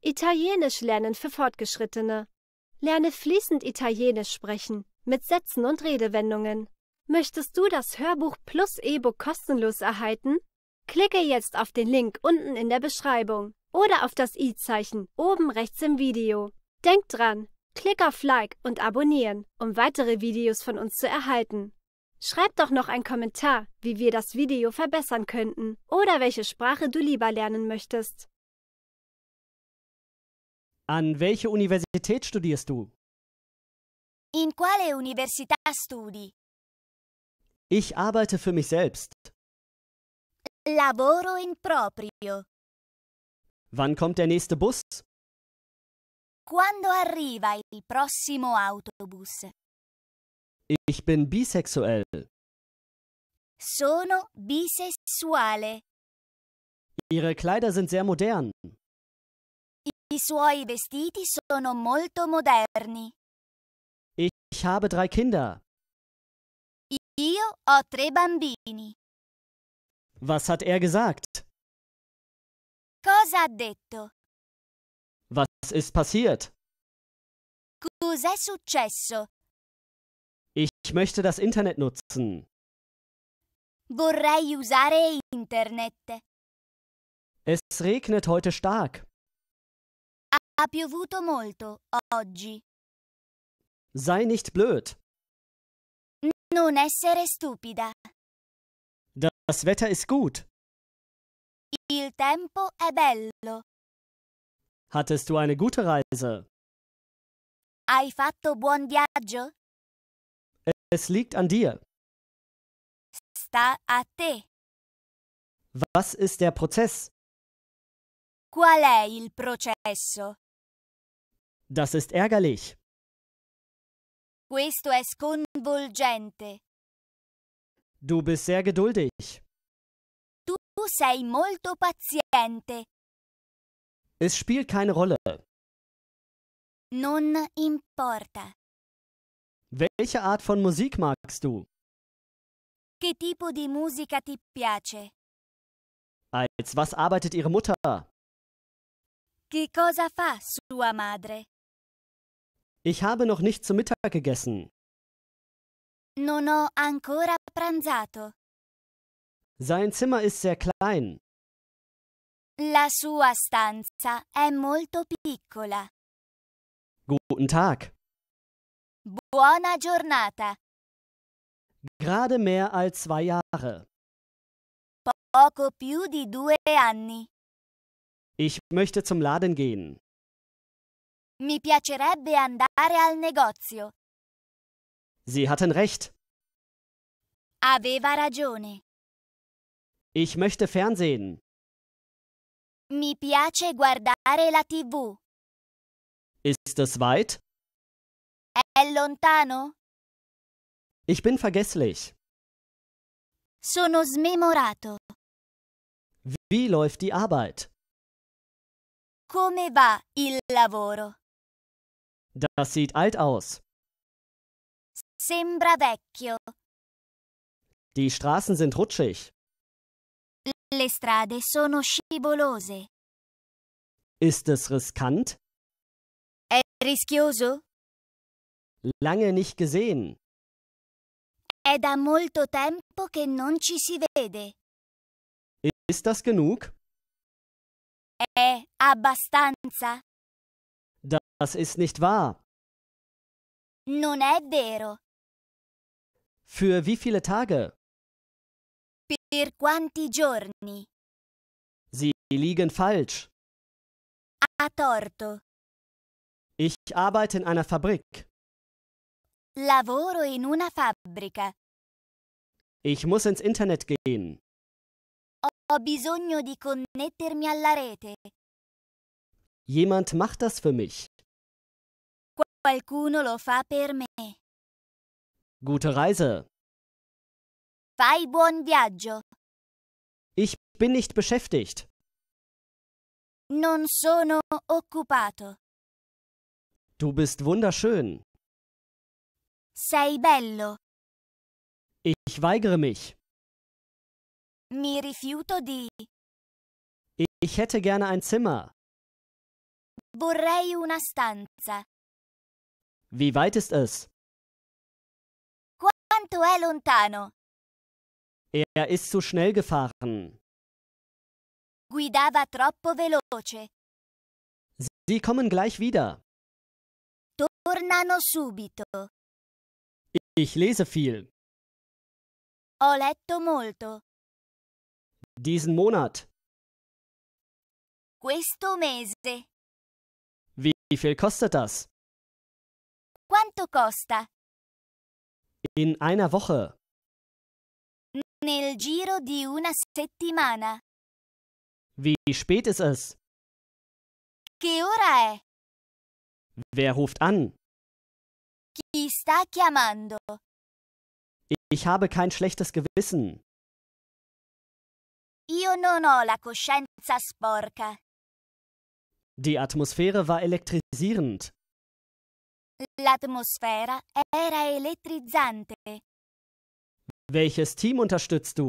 Italienisch lernen für Fortgeschrittene. Lerne fließend Italienisch sprechen, mit Sätzen und Redewendungen. Möchtest du das Hörbuch plus E-Book kostenlos erhalten? Klicke jetzt auf den Link unten in der Beschreibung oder auf das i-Zeichen oben rechts im Video. Denk dran, klick auf Like und Abonnieren, um weitere Videos von uns zu erhalten. Schreib doch noch einen Kommentar, wie wir das Video verbessern könnten oder welche Sprache du lieber lernen möchtest. An welche Universität studierst du? In quale università studi? Ich arbeite für mich selbst. Lavoro in proprio. Wann kommt der nächste Bus? Quando arriva il prossimo autobus? Ich bin bisexuell. Sono bisessuale. Ihre Kleider sind sehr modern. I suoi vestiti sono molto moderni. Ich habe drei Kinder. Io ho tre bambini. Was hat er gesagt? Cosa ha detto? Was ist passiert? Cos'è successo? Ich möchte das Internet nutzen. Vorrei usare Internet. Es regnet heute stark. Ha piovuto molto oggi. Sei nicht blöd. Non essere stupida. Das Wetter ist gut. Il tempo è bello. Hattest du eine gute Reise? Hai fatto buon viaggio? Es liegt an dir. Sta a te. Was ist der Prozess? Qual è il processo? Das ist ärgerlich. Questo è sconvolgente. Du bist sehr geduldig. Du sei molto paziente. Es spielt keine Rolle. Non importa. Welche Art von Musik magst du? Che tipo di musica ti piace? Als was arbeitet Ihre Mutter? Che cosa fa sua madre? Ich habe noch nicht zu Mittag gegessen. Non ho ancora pranzato. Sein Zimmer ist sehr klein. La sua stanza è molto piccola. Guten Tag. Buona giornata. Gerade mehr als zwei Jahre. Poco più di due anni. Ich möchte zum Laden gehen. Mi piacerebbe andare al negozio. Sie hatten recht. Aveva ragione. Ich möchte Fernsehen. Mi piace guardare la TV. Ist es weit? È lontano? Ich bin vergesslich. Sono smemorato. Wie läuft die Arbeit? Come va il lavoro? Das sieht alt aus. Sembra vecchio. Die Straßen sind rutschig. Le strade sono scivolose. Ist es riskant? È rischioso? Lange nicht gesehen. È da molto tempo che non ci si vede. Ist das genug? È abbastanza? Das ist nicht wahr. Non è vero. Für wie viele Tage? Per quanti giorni? Sie liegen falsch. A torto. Ich arbeite in einer Fabrik. Lavoro in una fabbrica. Ich muss ins Internet gehen. Ho bisogno di connettermi alla rete. Jemand macht das für mich qualcuno lo fa per me. Gute Reise. Fai buon viaggio. Ich bin nicht beschäftigt. Non sono occupato. Du bist wunderschön. Sei bello. Ich weigere mich. Mi rifiuto di. Ich hätte gerne ein Zimmer. Vorrei una stanza. Wie weit ist es? Quanto è lontano? Er ist zu schnell gefahren. Guidava troppo veloce. Sie kommen gleich wieder. Tornano subito. Ich lese viel. Ho letto molto. Diesen Monat. Questo mese. Wie viel kostet das? quanto costa? In einer Woche. Nel giro di una settimana. Wie spät ist es? Che ora è? Wer ruft an? Chi sta chiamando? Ich habe kein schlechtes Gewissen. Io non ho la coscienza sporca. Die Atmosphäre war elektrisierend. L'atmosfera era elettrizzante. Welches Team unterstützt du?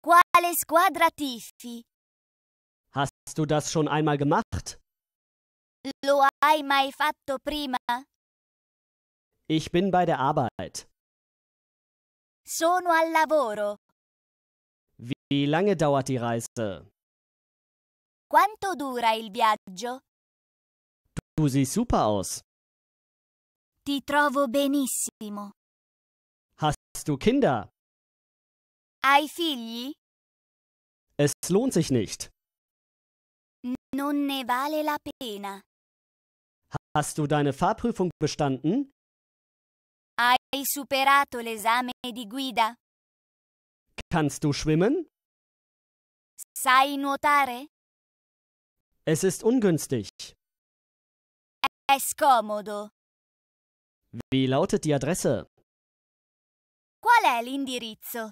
Quale squadra tifi? Hast du das schon einmal gemacht? Lo hai mai fatto prima? Ich bin bei der Arbeit. Sono al lavoro. Wie lange dauert die Reise? Quanto dura il viaggio? Du siehst super aus. Ti trovo benissimo. Hast du Kinder? Hai figli? Es lohnt sich nicht. Non ne vale la pena. Hast du deine Fahrprüfung bestanden? Hai superato l'esame di guida? Kannst du schwimmen? Sai nuotare? Es ist ungünstig. È scomodo. Wie lautet die Adresse? Qual è l'indirizzo?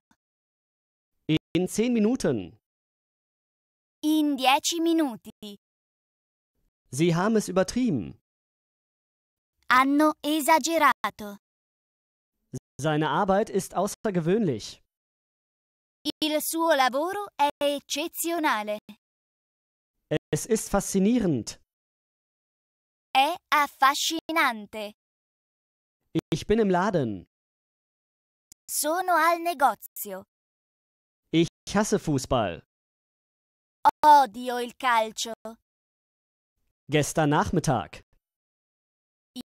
In zehn Minuten. In dieci minuti. Sie haben es übertrieben. Hanno esagerato. Seine Arbeit ist außergewöhnlich. Il suo lavoro è eccezionale. Es ist faszinierend. È affascinante. Ich bin im Laden. Sono al negozio. Ich hasse Fußball. Odio il calcio. Gestern Nachmittag.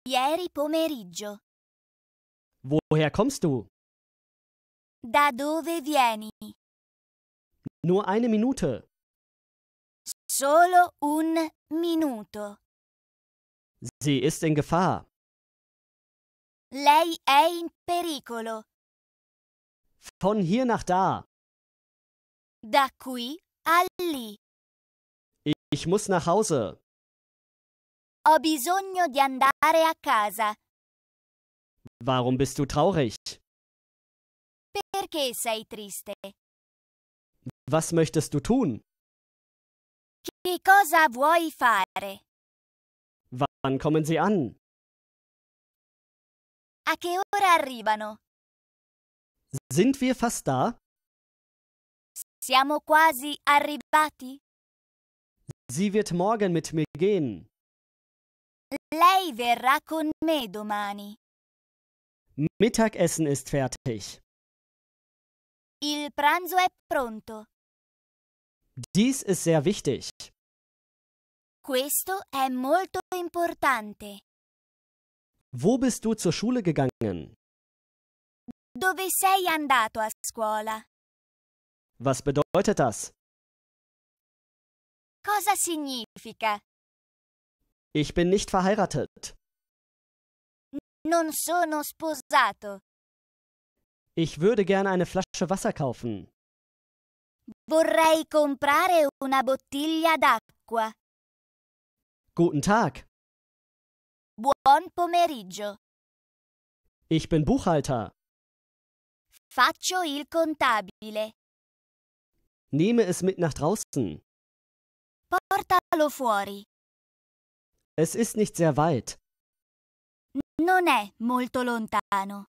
Ieri pomeriggio. Woher kommst du? Da dove vieni? Nur eine Minute. Solo un minuto. Sie ist in Gefahr. Lei è in pericolo. Von hier nach da. Da qui a lì. Ich muss nach Hause. Ho bisogno di andare a casa. Warum bist du traurig? Perché sei triste? Was möchtest du tun? Che cosa vuoi fare? Wann kommen Sie an? A che ora arrivano? Sind wir fast da? Siamo quasi arrivati? Sie wird morgen mit mir gehen. Lei verrà con me domani. Mittagessen ist fertig. Il pranzo è pronto. Dies ist sehr wichtig. Questo è molto importante. Wo bist du zur Schule gegangen? Dove sei andato a scuola? Was bedeutet das? Cosa significa? Ich bin nicht verheiratet. Non sono sposato. Ich würde gerne eine Flasche Wasser kaufen. Vorrei comprare una bottiglia d'acqua. Guten Tag. Buon pomeriggio. Ich bin Buchhalter. Faccio il contabile. Nehme es mit nach draußen. Portalo fuori. Es ist nicht sehr weit. Non è molto lontano.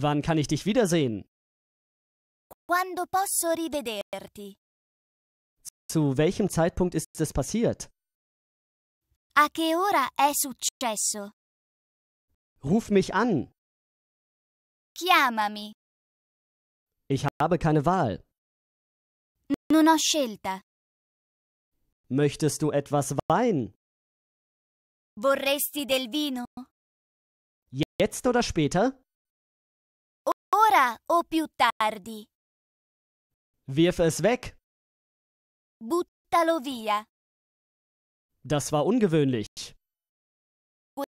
Wann kann ich dich wiedersehen? Quando posso rivederti? Zu welchem Zeitpunkt ist es passiert? A che ora è successo? Ruf mich an. Chiamami. Ich habe keine Wahl. Non ho scelta. Möchtest du etwas Wein? Vorresti del vino? Jetzt oder später? Ora o più tardi. Wirf es weg. Buttalo via. Das war ungewöhnlich.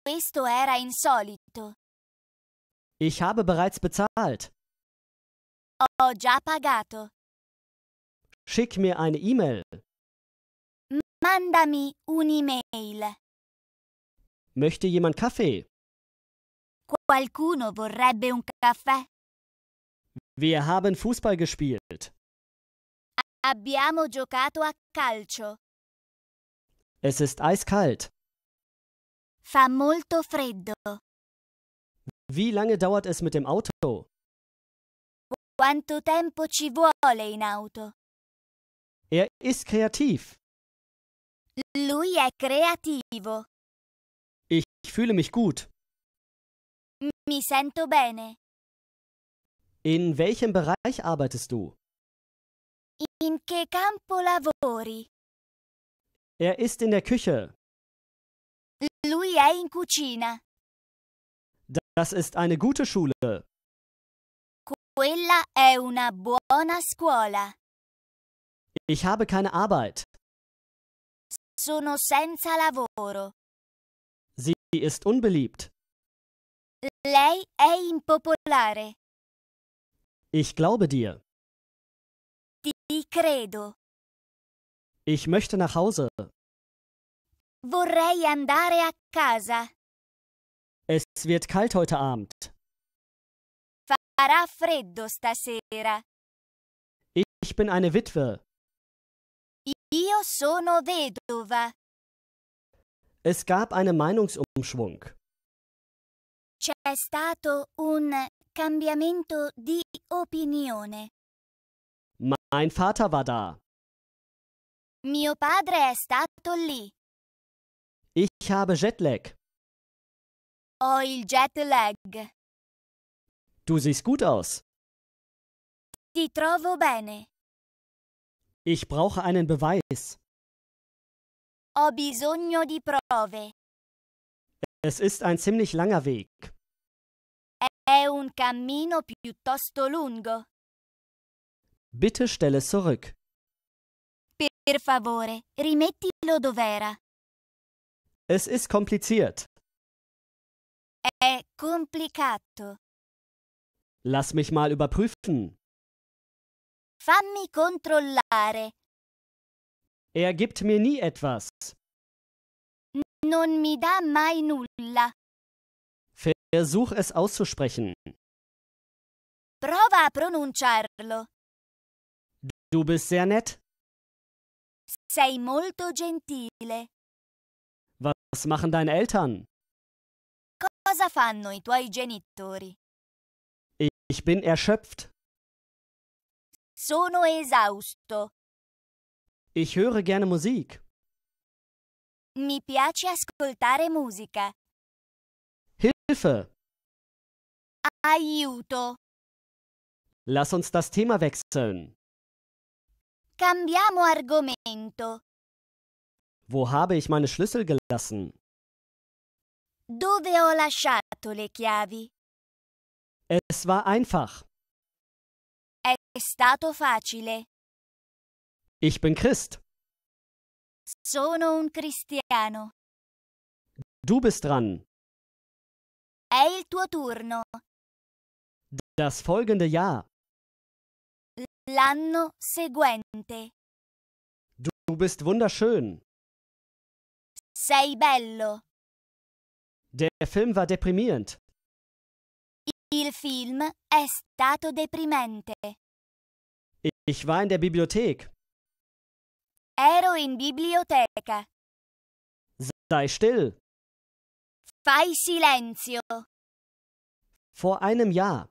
Questo era insolito. Ich habe bereits bezahlt. Ho già pagato. Schick mir eine E-Mail. Mandami un'email. Möchte jemand Kaffee? Qualcuno vorrebbe un caffè? Wir haben Fußball gespielt. Abbiamo giocato a calcio. Es ist eiskalt. Fa molto freddo. Wie lange dauert es mit dem Auto? Quanto tempo ci vuole in auto? Er ist kreativ. Lui è creativo. Ich fühle mich gut. Mi sento bene. In welchem Bereich arbeitest du? In che campo lavori? Er ist in der Küche. Lui è in cucina. Das ist eine gute Schule. Quella è una buona scuola. Ich habe keine Arbeit. Sono senza lavoro. Sie ist unbeliebt. Lei è impopolare. Ich glaube dir. Ti credo. Ich möchte nach Hause. Vorrei andare a casa. Es wird kalt heute Abend. Farà freddo stasera. Ich bin eine Witwe. Io sono vedova. Es gab einen Meinungsumschwung. C'è stato un cambiamento di opinione. Mein Vater war da. Mio padre è stato lì. Ich habe Jetlag. Ho il jetlag. Du siehst gut aus. Ti trovo bene. Ich brauche einen Beweis. Ho bisogno di prove. Es ist ein ziemlich langer Weg. È un cammino piuttosto lungo. Bitte stelle zurück. Per favore, rimettilo dov'era. Es ist kompliziert. È complicato. Lass mich mal überprüfen. Fammi controllare. Er gibt mir nie etwas. Non mi da mai nulla. Versuch es auszusprechen. Prova a pronunciarlo. Du bist sehr nett. Sei molto gentile. Was machen deine Eltern? Cosa fanno i tuoi genitori? Ich bin erschöpft. Sono esausto. Ich höre gerne Musik. Mi piace ascoltare musica. Hilfe! Aiuto! Lass uns das Thema wechseln. Cambiamo argomento. Wo habe ich meine Schlüssel gelassen? Dove ho lasciato le chiavi? Es war einfach. È stato facile. Ich bin Christ. Sono un cristiano. Du bist dran. È il tuo turno. Das folgende Jahr. L'anno seguente. Du bist wunderschön. Sei bello. Der Film war deprimierend. Il film è stato deprimente. Ich war in der Bibliothek. Ero in biblioteca. Sei still. Fai silenzio. Vor einem Jahr.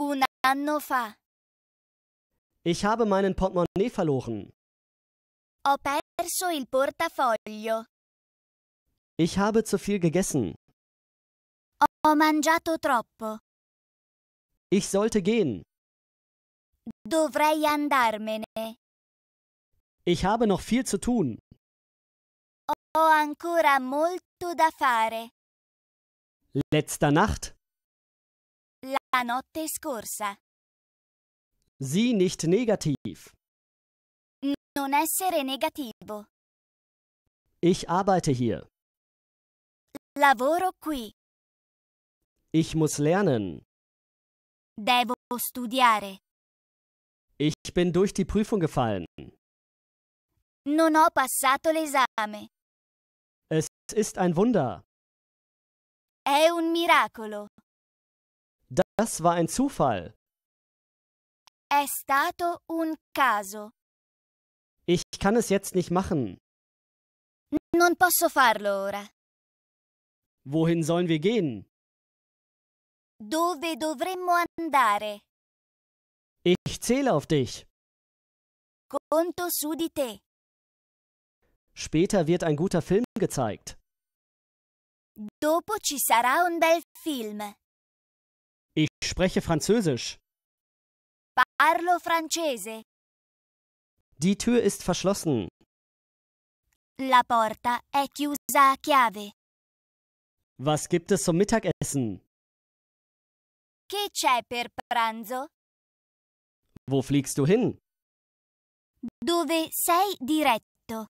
Un anno fa. Ich habe meinen Portemonnaie verloren. Ho perso il portafoglio. Ich habe zu viel gegessen. Ho mangiato troppo. Ich sollte gehen. Dovrei andarmene. Ich habe noch viel zu tun. Ho ancora molto da fare. Letzter Nacht. La notte scorsa. Sieh nicht negativ. Non essere negativo. Ich arbeite hier. Lavoro qui. Ich muss lernen. Devo studiare. Ich bin durch die Prüfung gefallen. Non ho passato l'esame. Es ist ein Wunder. È un miracolo. Das war ein Zufall. È stato un caso. Ich kann es jetzt nicht machen. Non posso farlo ora. Wohin sollen wir gehen? Dove dovremmo andare? Ich zähle auf dich. Conto su di te. Später wird ein guter Film gezeigt. Dopo ci sarà un bel film. Ich spreche Französisch. Parlo francese. Die Tür ist verschlossen. La porta è chiusa a chiave. Was gibt es zum Mittagessen? Che c'è per pranzo? Wo fliegst du hin? Dove sei diretto?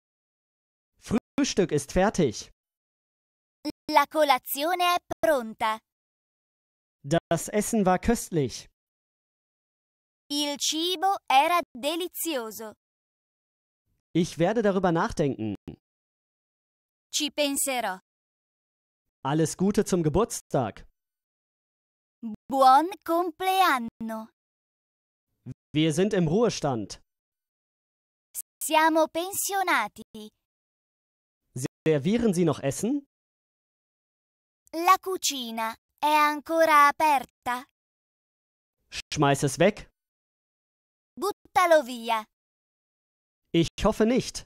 Frühstück ist fertig. La colazione è pronta. Das Essen war köstlich. Il cibo era delizioso. Ich werde darüber nachdenken. Ci penserò. Alles Gute zum Geburtstag. Buon compleanno. Wir sind im Ruhestand. Siamo pensionati. Servieren Sie noch Essen? La cucina è ancora aperta. Schmeiß es weg portalo via. Ich hoffe nicht.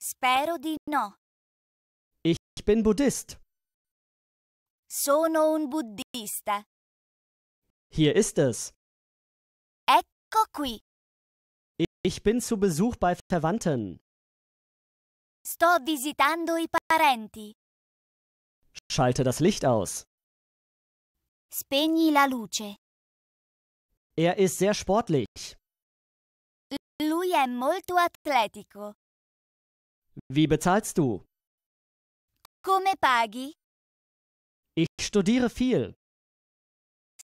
Spero di no. Ich bin Buddhist. Sono un buddhista. Hier ist es. Ecco qui. Ich bin zu Besuch bei Verwandten. Sto visitando i parenti. Schalte das Licht aus. Spegni la luce. Er ist sehr sportlich. Lui è molto atletico. Wie bezahlst du? Come paghi? Ich studiere viel.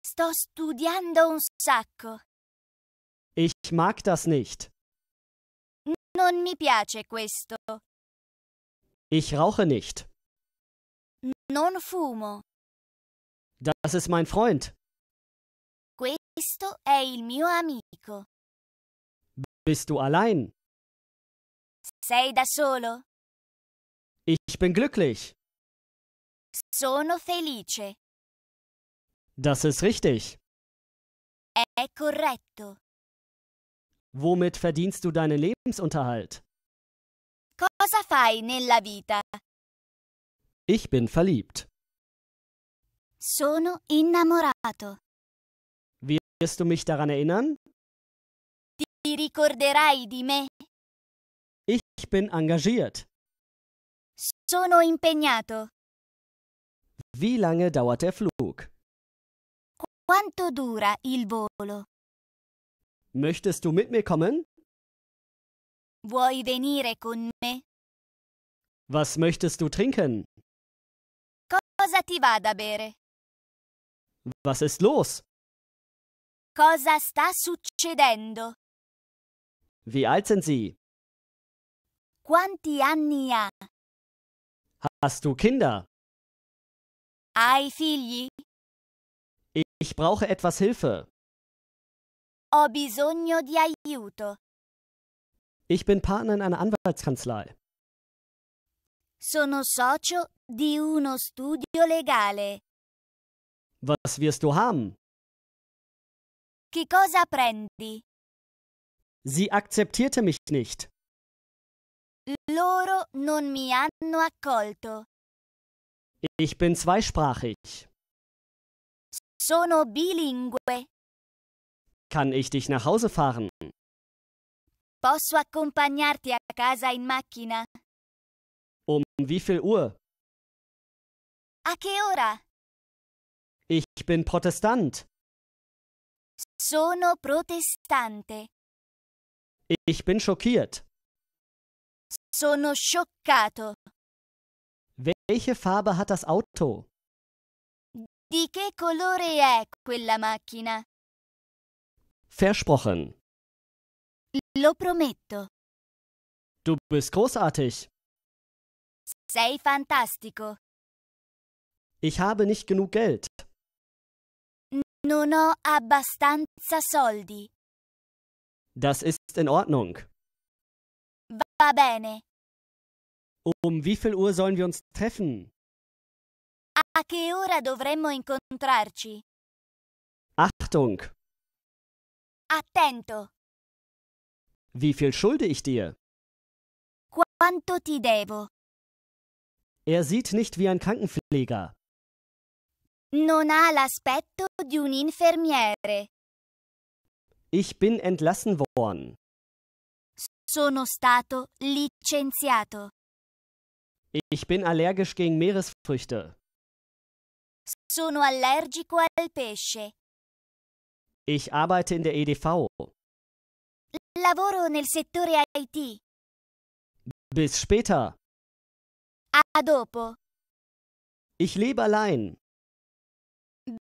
Sto studiando un sacco. Ich mag das nicht. Non mi piace questo. Ich rauche nicht. Non fumo. Das ist mein Freund. Questo è il mio amico. Bist du allein? Sei da solo? Ich bin glücklich. Sono felice. Das ist richtig. È corretto. Womit verdienst du deinen Lebensunterhalt? Cosa fai nella vita? Ich bin verliebt. Sono innamorato. Wirst du mich daran erinnern? Ti ricorderai di me? Ich bin engagiert. Sono impegnato. Wie lange dauert der Flug? Quanto dura il volo? Möchtest du mit mir kommen? Vuoi venire con me? Was möchtest du trinken? Cosa ti va da bere? Was ist los? Cosa sta succedendo? Wie alt sind Sie? Quanti anni ha? Hast du Kinder? Hai figli? Ich brauche etwas Hilfe. Ho bisogno di aiuto. Ich bin Partner in einer Anwaltskanzlei. Sono socio di uno studio legale. Was wirst du haben? Che cosa prendi? Sie akzeptierte mich nicht. Loro non mi hanno accolto. Ich bin zweisprachig. Sono bilingue. Kann ich dich nach Hause fahren? Posso accompagnarti a casa in macchina? Um wie viel Uhr? A che ora? Ich bin Protestant. Sono protestante. Ich bin schockiert. Sono scioccato. Welche Farbe hat das Auto? Di che colore è quella macchina? Versprochen. Lo prometto. Du bist großartig. Sei fantastico. Ich habe nicht genug Geld. Non ho abbastanza soldi. Das ist in Ordnung. Va bene. Um wie viel Uhr sollen wir uns treffen? A che ora dovremmo incontrarci? Achtung! Attento! Wie viel schulde ich dir? Quanto ti devo? Er sieht nicht wie ein Krankenpfleger. Non ha l'aspetto di un infermiere. Ich bin entlassen worden. Sono stato licenziato. Ich bin allergisch gegen Meeresfrüchte. Sono allergico al pesce. Ich arbeite in der EDV. Lavoro nel settore IT. Bis später. A dopo. Ich lebe allein.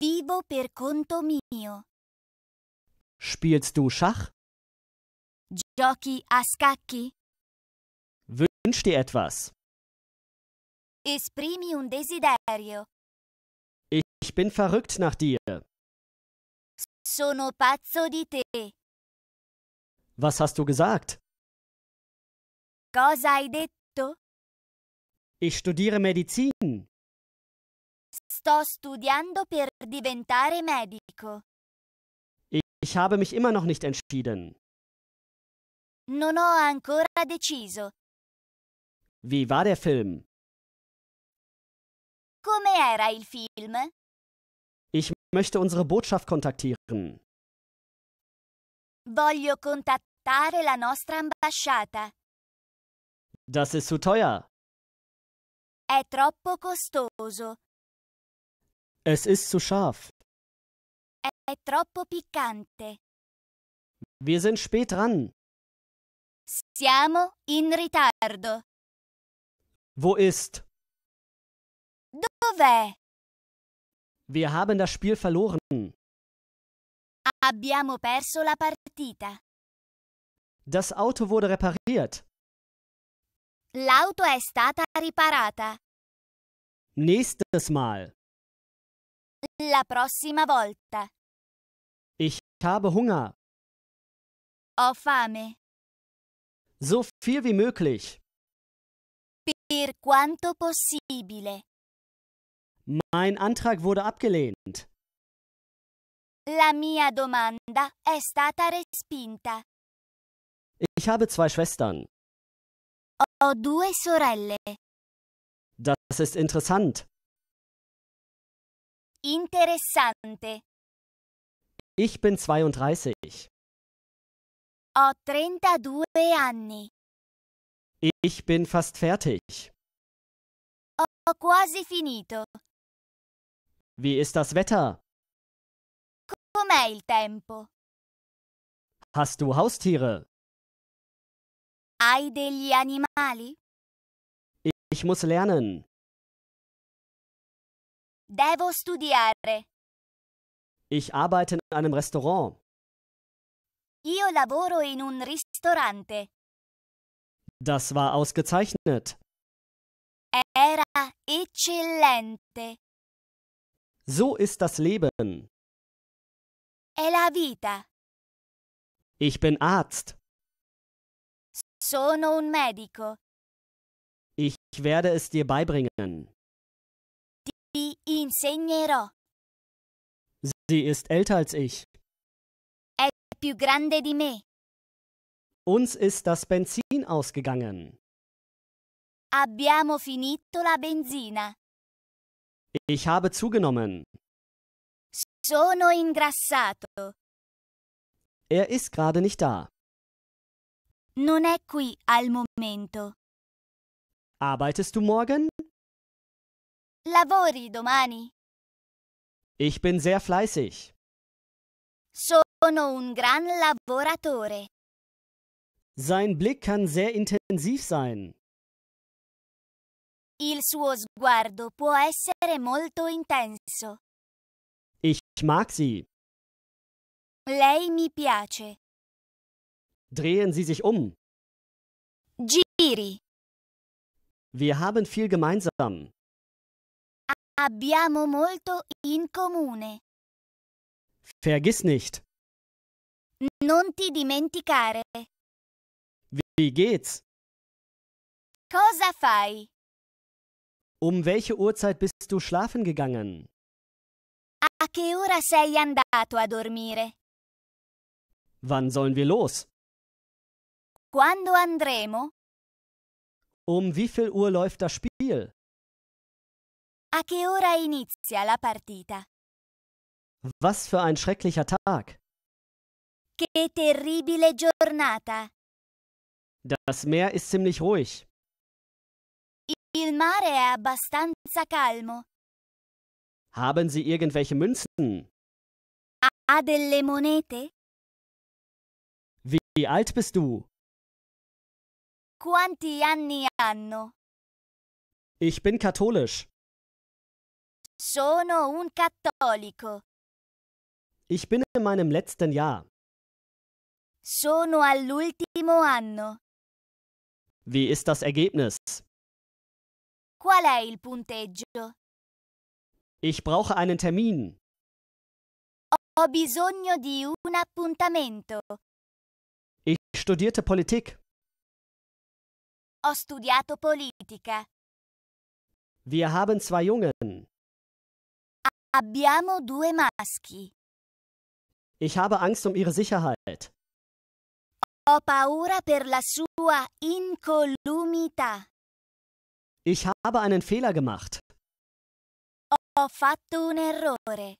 Vivo per conto mio. Spielst du Schach? Giochi a scacchi? Wünsch dir etwas. Esprimi un desiderio. Ich bin verrückt nach dir. Sono pazzo di te. Was hast du gesagt? Cosa hai detto? Ich studiere Medizin. Sto studiando per diventare medico. Ich habe mich immer noch nicht entschieden. Non ho ancora deciso. Wie war der Film? Come era il film? Ich möchte unsere Botschaft kontaktieren. Voglio contattare la nostra ambasciata. Das ist zu teuer. È troppo costoso. Es ist zu scharf. È troppo piccante. Wir sind spät dran. Siamo in ritardo. Wo ist? Dov'è? Wir haben das Spiel verloren. Abbiamo perso la partita. Das Auto wurde repariert. L'auto è stata riparata. Nächstes Mal. La prossima volta. Ich habe Hunger. Ho fame. So viel wie möglich. Per quanto possibile. Mein Antrag wurde abgelehnt. La mia domanda è stata respinta. Ich habe zwei Schwestern. Ho due sorelle. Das ist interessant. Interessante. Ich bin 32. Ho 32 anni. Ich bin fast fertig. Ho quasi finito. Wie ist das Wetter? Com'è il tempo? Hast du Haustiere? Hai degli animali? Ich muss lernen. Devo studiare. Ich arbeite in einem Restaurant. Io lavoro in un ristorante. Das war ausgezeichnet. Era eccellente. So ist das Leben. È la vita. Ich bin Arzt. Sono un medico. Ich werde es dir beibringen insegnerò. Sie ist älter als ich. È più grande di me. Uns ist das Benzin ausgegangen. Abbiamo finito la benzina. Ich habe zugenommen. Sono ingrassato. Er ist gerade nicht da. Non è qui al momento. Arbeitest du morgen? Lavori domani? Ich bin sehr fleißig. Sono un gran lavoratore. Sein Blick kann sehr intensiv sein. Il suo sguardo può essere molto intenso. Ich mag sie. Lei mi piace. Drehen Sie sich um. Giri. Wir haben viel gemeinsam. Abbiamo molto in comune. Vergiss nicht. Non ti dimenticare. Wie geht's? Cosa fai? Um welche Uhrzeit bist du schlafen gegangen? A che ora sei andato a dormire? Wann sollen wir los? Quando andremo? Um wie viel Uhr läuft das Spiel? A che ora inizia la partita? Was für ein schrecklicher Tag. Che terribile giornata. Das Meer ist ziemlich ruhig. Il mare è abbastanza calmo. Haben Sie irgendwelche Münzen? Ha delle monete? Wie alt bist du? Quanti anni hanno? Ich bin katholisch. Sono un cattolico. Ich bin in meinem letzten Jahr. Sono all'ultimo anno. Wie ist das Ergebnis? Qual è il punteggio? Ich brauche einen Termin. Ho bisogno di un appuntamento. Ich studierte Politik. Ho studiato politica. Wir haben zwei Jungen. Abbiamo due maschi. Ich habe Angst um ihre Sicherheit. Ho paura per la sua incolumità. Ich habe einen Fehler gemacht. Ho fatto un errore.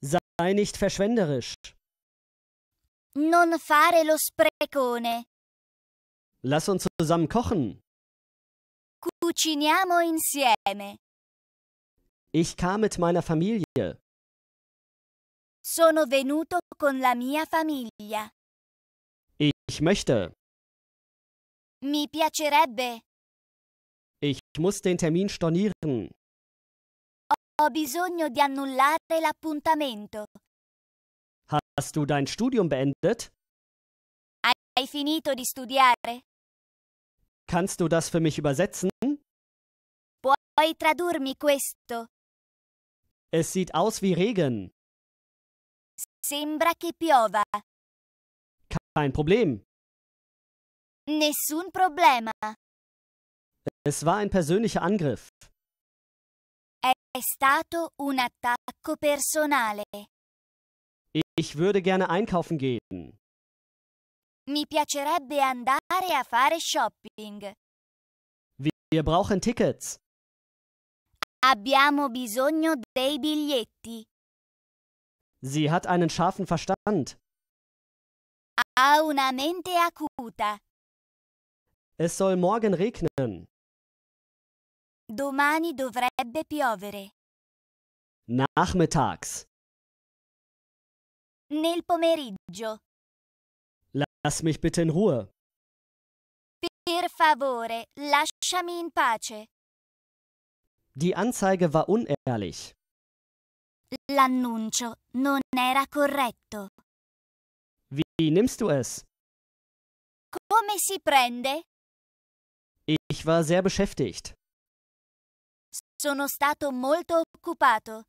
Sei nicht verschwenderisch. Non fare lo sprecone. Lass uns zusammen kochen. Cuciniamo insieme. Ich kam mit meiner Familie. Sono venuto con la mia famiglia. Ich möchte. Mi piacerebbe. Ich muss den Termin stornieren. Ho bisogno di annullare l'appuntamento. Hast du dein Studium beendet? Hai finito di studiare? Kannst du das für mich übersetzen? Puoi tradurmi questo? Es sieht aus wie Regen. Sembra che piova. Kein Problem. Nessun problema. Es war ein persönlicher Angriff. È stato un attacco personale. Ich würde gerne einkaufen gehen. Mi piacerebbe andare a fare shopping. Wir brauchen Tickets. Abbiamo bisogno dei biglietti. Sie hat einen scharfen Verstand. Ha una mente acuta. Es soll morgen regnen. Domani dovrebbe piovere. Nachmittags. Nel pomeriggio. Lass mich bitte in Ruhe. Per favore, lasciami in pace. Die Anzeige war unehrlich. L'annuncio non era corretto. Wie nimmst du es? Come si prende? Ich war sehr beschäftigt. Sono stato molto occupato.